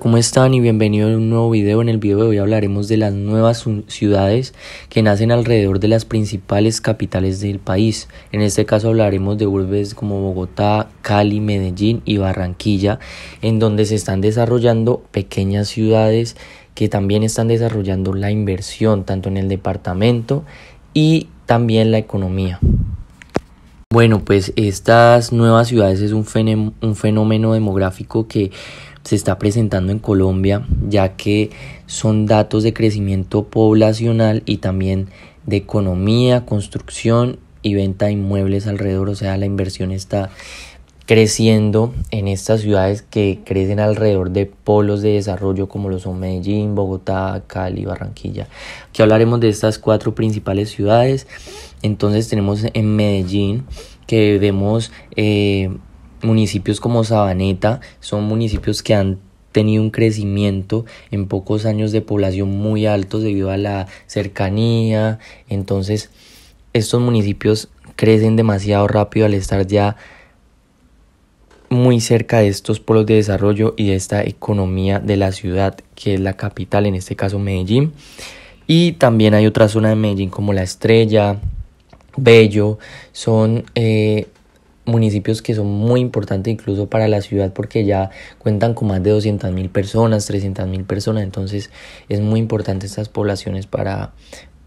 ¿Cómo están y bienvenidos a un nuevo video? En el video de hoy hablaremos de las nuevas ciudades que nacen alrededor de las principales capitales del país. En este caso hablaremos de urbes como Bogotá, Cali, Medellín y Barranquilla, en donde se están desarrollando pequeñas ciudades que también están desarrollando la inversión tanto en el departamento y también la economía. Bueno, pues estas nuevas ciudades es un, fenómeno demográfico que se está presentando en Colombia, ya que son datos de crecimiento poblacional y también de economía, construcción y venta de inmuebles alrededor, o sea, la inversión está creciendo en estas ciudades que crecen alrededor de polos de desarrollo como lo son Medellín, Bogotá, Cali, Barranquilla. Aquí hablaremos de estas cuatro principales ciudades. Entonces tenemos en Medellín que vemos eh, municipios como Sabaneta son municipios que han tenido un crecimiento en pocos años de población muy alto debido a la cercanía. Entonces, estos municipios crecen demasiado rápido al estar ya muy cerca de estos polos de desarrollo y de esta economía de la ciudad, que es la capital, en este caso Medellín. Y también hay otra zona de Medellín como La Estrella, Bello, son eh, municipios que son muy importantes incluso para la ciudad porque ya cuentan con más de 200 mil personas, 300 mil personas, entonces es muy importante estas poblaciones para,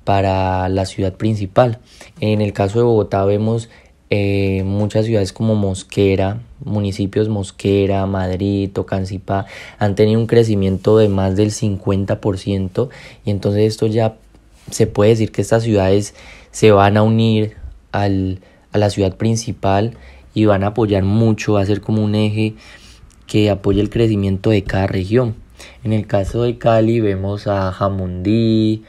para la ciudad principal. En el caso de Bogotá vemos eh, muchas ciudades como Mosquera, municipios Mosquera, Madrid, Tocancipá, han tenido un crecimiento de más del 50% y entonces esto ya se puede decir que estas ciudades se van a unir al la ciudad principal y van a apoyar mucho, va a ser como un eje que apoya el crecimiento de cada región. En el caso de Cali vemos a Jamundí,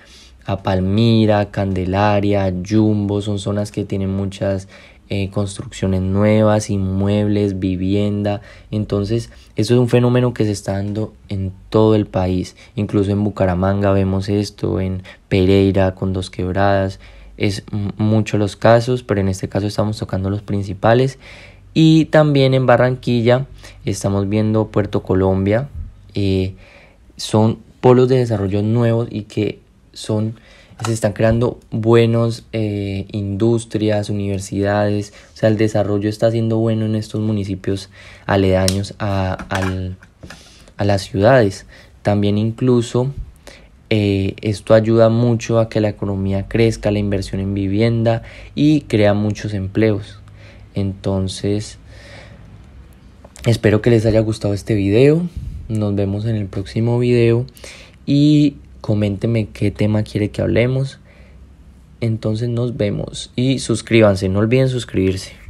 a Palmira, Candelaria, Jumbo, son zonas que tienen muchas eh, construcciones nuevas, inmuebles, vivienda. Entonces, eso es un fenómeno que se está dando en todo el país. Incluso en Bucaramanga vemos esto, en Pereira con dos quebradas, es mucho los casos, pero en este caso estamos tocando los principales. Y también en Barranquilla estamos viendo Puerto Colombia. Eh, son polos de desarrollo nuevos y que son se están creando buenas eh, industrias, universidades, o sea, el desarrollo está siendo bueno en estos municipios aledaños a las ciudades. También incluso eh, esto ayuda mucho a que la economía crezca, la inversión en vivienda y crea muchos empleos. Entonces, espero que les haya gustado este video. Nos vemos en el próximo video y coméntenme qué tema quiere que hablemos. Entonces nos vemos y suscríbanse, no olviden suscribirse.